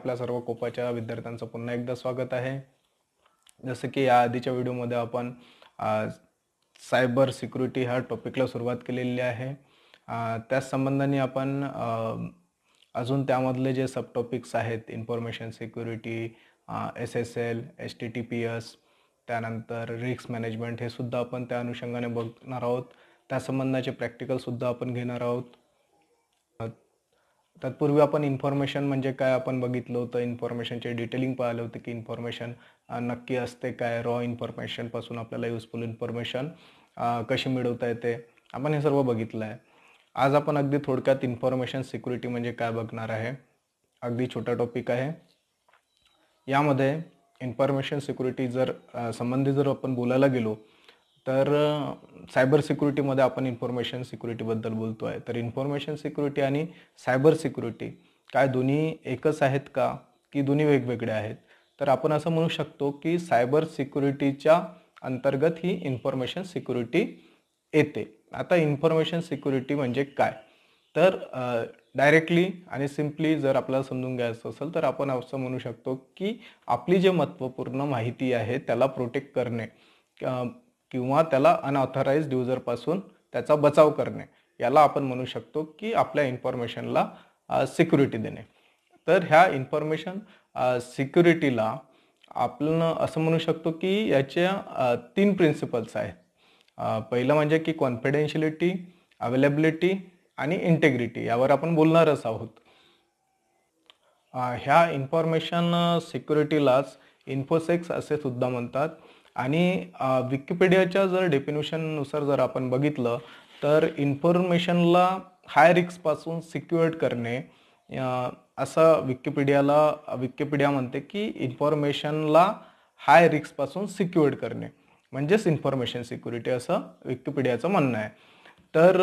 आपल्या सर्व कोपाच्या विद्यार्थ्यांचं पुन्हा एकदा स्वागत आहे जसं की या आधीच्या व्हिडिओमध्ये आपण सायबर सिक्युरिटी ह्या टॉपिकला सुरुवात केलेली आहे त्याच संबंधाने आपण अजून त्यामधले जे सब टॉपिक्स आहेत information security S S L S T T P S त्यानंतर रिस्क मॅनेजमेंट हे सुद्धा आपण त्या अनुषंगाने बघणार आहोत त्या संबंधाचे प्रॅक्टिकलसुद्धा आपण घेणार आहोत तत्पूर्वी आपण इन्फॉर्मेशन म्हणजे काय आपण बघितलं होतं इन्फॉर्मेशनचे डिटेलिंग पाहिलं होतं की इन्फॉर्मेशन नक्की असते काय रॉ इन्फॉर्मेशनपासून आपल्याला युजफुल इन्फॉर्मेशन कशी मिळवता येते आपण हे सर्व बघितलं आहे आज आपण अगदी थोडक्यात इन्फॉर्मेशन सिक्युरिटी म्हणजे काय बघणार आहे अगदी छोटा टॉपिक आहे यामध्ये इन्फॉर्मेशन सिक्युरिटी जर संबंधी जर आपण बोलायला गेलो तर सायबर सिक्युरिटीमध्ये आपण इन्फॉर्मेशन सिक्युरिटीबद्दल बोलतो आहे तर इन्फॉर्मेशन सिक्युरिटी आणि सायबर सिक्युरिटी काय दोन्ही एकच आहेत का की दोन्ही वेगवेगळे आहेत तर आपण असं म्हणू शकतो की सायबर सिक्युरिटीच्या अंतर्गत ही इन्फॉर्मेशन सिक्युरिटी येते आता इन्फॉर्मेशन सिक्युरिटी म्हणजे काय तर डायरेक्टली आणि सिम्पली जर आपल्याला समजून घ्यायचं असेल तर आपण असं म्हणू शकतो की आपली जे महत्त्वपूर्ण माहिती आहे त्याला प्रोटेक्ट करणे किंवा त्याला अनऑथराइज्ड युजरपासून त्याचा बचाव करणे याला आपण म्हणू शकतो की आपल्या इन्फॉर्मेशनला सिक्युरिटी देणे तर ह्या इन्फॉर्मेशन सिक्युरिटीला आपण असं म्हणू शकतो की याच्या तीन प्रिन्सिपल्स आहेत पहिलं म्हणजे की कॉन्फिडेन्शियलिटी अवेलेबिलिटी आणि इंटेग्रिटी यावर आपण बोलणारच आहोत ह्या इन्फॉर्मेशन सिक्युरिटीलाच इन्फोसेक्स असे सुद्धा म्हणतात आणि विकिपीडियाच्या जर डेफिनेशननुसार जर आपण बघितलं तर इन्फॉर्मेशनला हाय रिक्सपासून सिक्युअर्ड करणे असं विकिपीडियाला विकिपीडिया म्हणते की इन्फॉर्मेशनला हाय रिक्सपासून सिक्युअर्ड करणे म्हणजेच इन्फॉर्मेशन सिक्युरिटी असं विकिपीडियाचं म्हणणं आहे तर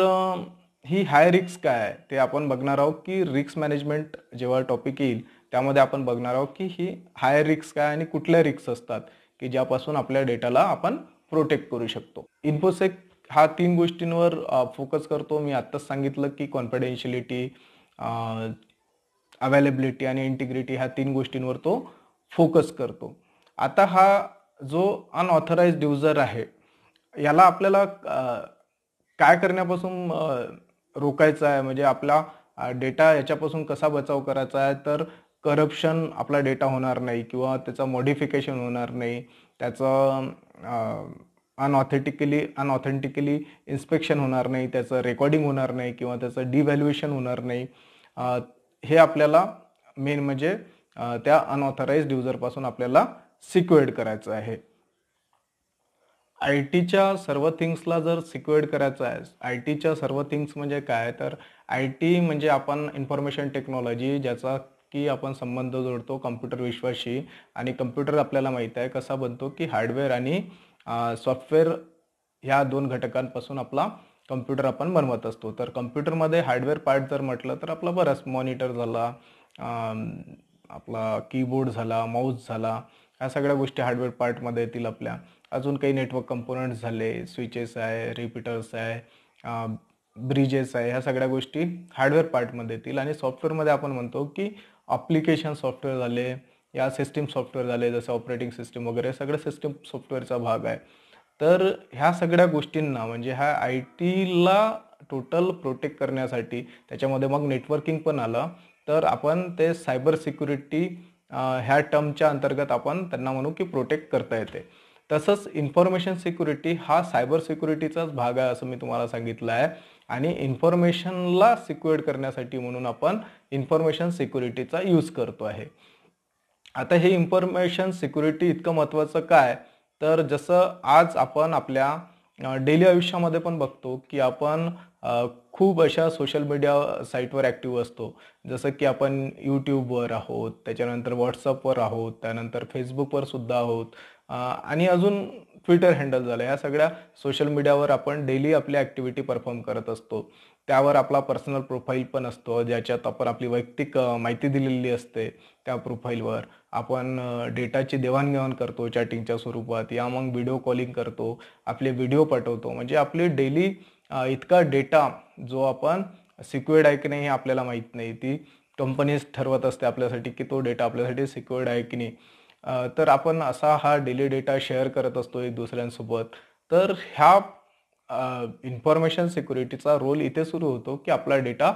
ही हाय रिक्स काय आहे ते आपण बघणार आहोत की रिक्स मॅनेजमेंट जेव्हा टॉपिक येईल त्यामध्ये आपण बघणार आहोत की ही हाय रिक्स काय आणि कुठल्या रिक्स असतात की ज्यापासून आपल्या डेटाला आपण प्रोटेक्ट करू शकतो इन्फोसेक हा तीन गोष्टींवर फोकस करतो मी आत्ताच सांगितलं की कॉन्फिडेन्शियलिटी अवेलेबिलिटी आणि इंटिग्रिटी ह्या तीन गोष्टींवर तो फोकस करतो आता हा जो अनऑथराइज्ड युजर आहे याला आपल्याला काय करण्यापासून रोकायचं आहे म्हणजे आपला डेटा याच्यापासून कसा बचाव करायचा आहे तर करप्शन आपला डेटा होणार नाही किंवा त्याचं मॉडिफिकेशन होणार नाही त्याचं अनऑथेटिकली अनऑथेंटिकली इन्स्पेक्शन होणार नाही त्याचं रेकॉर्डिंग होणार नाही किंवा त्याचं डिव्हॅल्युएशन होणार नाही हे आपल्याला मेन म्हणजे त्या अनऑथराइज्ड युजरपासून आपल्याला सिक्युअर्ड करायचं आहे आय टीच्या सर्व थिंग्सला जर सिक्युअर्ड करायचं आहे आय टीच्या सर्व थिंग्स म्हणजे काय तर आय टी म्हणजे आपण इन्फॉर्मेशन टेक्नॉलॉजी ज्याचा की आपण संबंध जोडतो कम्प्युटर विश्वाशी आणि कम्प्युटर आपल्याला माहीत आहे कसा बनतो की हार्डवेअर आणि सॉफ्टवेअर ह्या दोन घटकांपासून आपला कम्प्युटर आपण बनवत असतो तर कम्प्युटरमध्ये हार्डवेअर पार्ट जर म्हटलं तर आपला बराच मॉनिटर झाला आपला कीबोर्ड झाला माऊस झाला ह्या सगळ्या गोष्टी हार्डवेअर पार्टमध्ये येतील आपल्या अजून काही नेटवर्क कंपोनंट्स झाले स्विचेस आहे रिपीटर्स आहे ब्रिजेस आहे ह्या सगळ्या गोष्टी हार्डवेअर पार्टमध्ये येतील आणि सॉफ्टवेअरमध्ये आपण म्हणतो की अप्लिकेशन सॉफ्टवेअर झाले या सिस्टीम सॉफ्टवेअर झाले जसं ऑपरेटिंग सिस्टीम वगैरे सगळं सिस्टीम सॉफ्टवेअरचा भाग आहे तर ह्या सगळ्या गोष्टींना म्हणजे ह्या आय टीला टोटल प्रोटेक्ट करण्यासाठी त्याच्यामध्ये मग नेटवर्किंग पण आलं तर आपण ते सायबर सिक्युरिटी ह्या टर्मच्या अंतर्गत आपण त्यांना म्हणू की प्रोटेक्ट करता येते तसंच इन्फॉर्मेशन सिक्युरिटी हा सायबर सिक्युरिटीचाच भाग आहे असं मी तुम्हाला सांगितलं आहे आणि इन्फॉर्मेशनला सिक्युअर्ड करण्यासाठी म्हणून आपण इन्फॉर्मेशन सिक्युरिटीचा यूज करतो आहे आता हे इन्फॉर्मेशन सिक्युरिटी इतकं महत्त्वाचं काय तर जसं आज आपण आपल्या डेली आयुष्यामध्ये पण बघतो की आपण खूप अशा सोशल मीडिया साईटवर ॲक्टिव्ह असतो जसं की आपण यूट्यूबवर आहोत त्याच्यानंतर व्हॉट्सअपवर आहोत त्यानंतर फेसबुकवर सुद्धा आहोत आणि अजून ट्विटर हँडल झालं या सगळ्या सोशल मीडियावर आपण डेली आपली ॲक्टिव्हिटी परफॉर्म करत असतो त्यावर आपला पर्सनल प्रोफाईल पण असतो ज्याच्यात आपण आपली वैयक्तिक माहिती दिलेली असते त्या प्रोफाईलवर आपण डेटाची देवाणघेवाण करतो चॅटिंगच्या स्वरूपात या मग व्हिडिओ कॉलिंग करतो आपले व्हिडिओ पाठवतो म्हणजे आपली डेली इतका डेटा जो आपण सिक्युएड आहे की नाही हे आपल्याला माहीत नाही ती कंपनीज ठरवत असते आपल्यासाठी की तो डेटा आपल्यासाठी सिक्युअर्ड आहे की नाही तर आपण असा हा डेली डेटा शेअर करत असतो एक दुसऱ्यांसोबत तर ह्या इन्फॉर्मेशन सिक्युरिटीचा रोल इथे सुरू होतो की आपला डेटा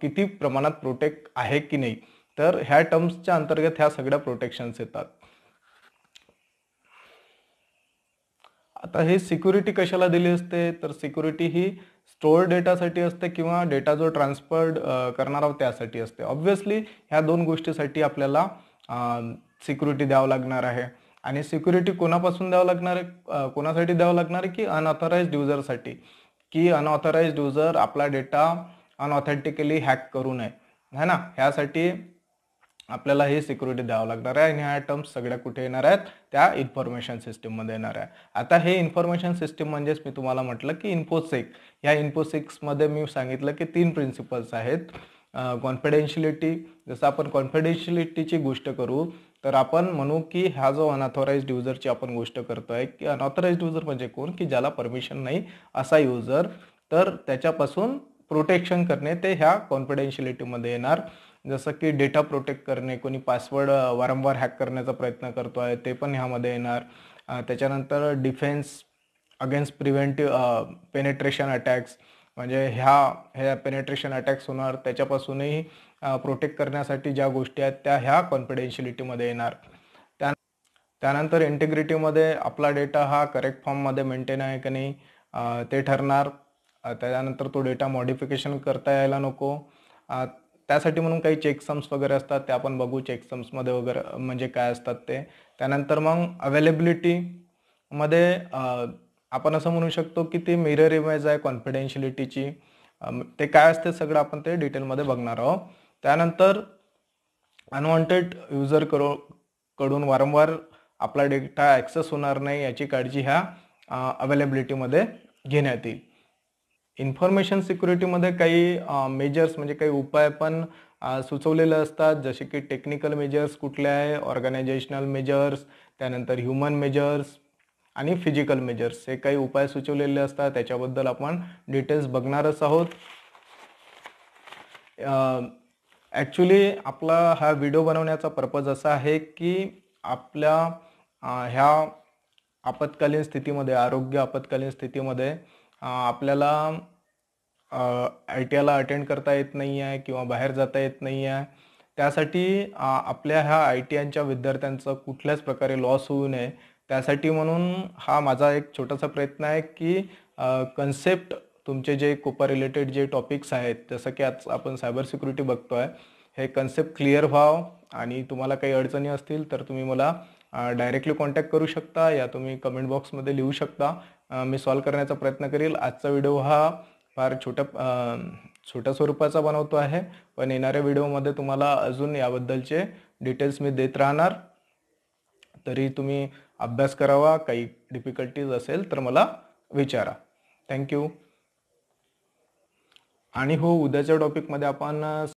किती प्रमाणात प्रोटेक्ट आहे की नाही तर ह्या टर्म्सच्या अंतर्गत ह्या सगळ्या प्रोटेक्शन्स येतात आता हे सिक्युरिटी कशाला दिली असते तर सिक्युरिटी ही स्टोअर डेटासाठी असते किंवा डेटा जो ट्रान्सफर्ड करणार आहोत त्यासाठी असते ऑब्व्हियसली ह्या दोन गोष्टीसाठी आपल्याला सिक्युरिटी द्यावं लागणार आहे आणि सिक्युरिटी कोणापासून द्यावं लागणार आहे कोणासाठी द्यावं लागणार आहे की अनऑथराइज्ड युजरसाठी की अनऑथराइज्ड युजर आपला डेटा अनऑथेंटिकली हॅक करू नये है ना ह्यासाठी आपल्याला ही सिक्युरिटी द्यावं लागणार आहे आणि ह्या टर्म्स सगळ्या कुठे येणार आहेत त्या इन्फॉर्मेशन सिस्टीममध्ये येणार आहे आता हे इन्फॉर्मेशन सिस्टीम म्हणजेच मी तुम्हाला म्हटलं की इन्फोसिक ह्या इन्फोसिक्समध्ये मी सांगितलं की तीन प्रिन्सिपल्स आहेत कॉन्फिडेन्शियलिटी जसं आपण कॉन्फिडेन्शियलिटीची गोष्ट करू तर आपण म्हणू की हा जो अनऑथोराइज्ड युजरची आपण गोष्ट करतो आहे की अनऑथोराइज्ड युजर म्हणजे कोण की ज्याला परमिशन नाही असा युजर तर त्याच्यापासून प्रोटेक्शन करणे ते ह्या कॉन्फिडेन्शियलिटीमध्ये येणार जसं की डेटा प्रोटेक्ट करणे कोणी पासवर्ड वारंवार हॅक करण्याचा प्रयत्न करतो आहे ते पण ह्यामध्ये येणार त्याच्यानंतर defence against preventive penetration attacks म्हणजे ह्या ह्या पेनेट्रेशन अटॅक्स होणार त्याच्यापासूनही प्रोटेक्ट करण्यासाठी ज्या गोष्टी आहेत त्या ह्या कॉन्फिडेन्शियलिटीमध्ये येणार त्या त्यानंतर इंटिग्रिटीमध्ये आपला डेटा हा करेक्ट फॉर्ममध्ये मेंटेन आहे की नाही ते ठरणार त्यानंतर तो डेटा मॉडिफिकेशन करता यायला नको त्यासाठी म्हणून काही चेकसम्स वगैरे असतात ते आपण बघू चेकसम्समध्ये वगैरे म्हणजे काय असतात ते त्यानंतर मग अवेलेबिलिटीमध्ये आपण असं म्हणू शकतो की ते मिरर इमेज आहे कॉन्फिडेन्शियलिटीची ते काय असते सगळं आपण ते डिटेलमध्ये बघणार आहोत त्यानंतर अनवॉन्टेड युजर करो कडून वारंवार आपला डेटा ॲक्सेस होणार नाही याची काळजी ह्या अवेलेबिलिटीमध्ये घेण्यात येईल इन्फॉर्मेशन सिक्युरिटीमध्ये काही मेजर्स म्हणजे काही उपाय पण सुचवलेले असतात जसे की टेक्निकल मेजर्स कुठले आहे ऑर्गनायझेशनल मेजर्स त्यानंतर ह्युमन मेजर्स आणि फिजिकल मेजर्स हे काही उपाय सुचवलेले असतात त्याच्याबद्दल आपण डिटेल्स बघणारच आहोत ॲक्च्युली आपला हा व्हिडिओ बनवण्याचा पर्पज असा आहे की आपल्या ह्या आपत्कालीन स्थितीमध्ये आरोग्य आपत्कालीन स्थितीमध्ये आपल्याला आय टी आयला अटेंड करता येत नाही आहे किंवा बाहेर जाता येत नाही आहे त्यासाठी आपल्या ह्या आय टी आयच्या विद्यार्थ्यांचं कुठल्याच प्रकारे लॉस होऊ नये त्यासाठी म्हणून हा माझा एक छोटासा प्रयत्न आहे की कन्सेप्ट तुमचे जे कोपा रिलेटेड जे टॉपिक्स आहेत जसं की आज आपण सायबर सिक्युरिटी बघतो आहे हे कन्सेप्ट क्लिअर व्हाव आणि तुम्हाला काही अडचणी असतील तर तुम्ही मला डायरेक्टली कॉन्टॅक्ट करू शकता या तुम्ही कमेंट बॉक्समध्ये लिहू शकता मी सॉल्व करण्याचा प्रयत्न करील आजचा व्हिडिओ हा फार छोट्या छोट्या स्वरूपाचा बनवतो आहे पण येणाऱ्या व्हिडिओमध्ये तुम्हाला अजून याबद्दलचे डिटेल्स मी देत राहणार तरी तुम्ही अभ्यास करावा काही डिफिकल्टीज असेल तर मला विचारा थँक्यू आणि हो उद्याच्या टॉपिकमध्ये आपण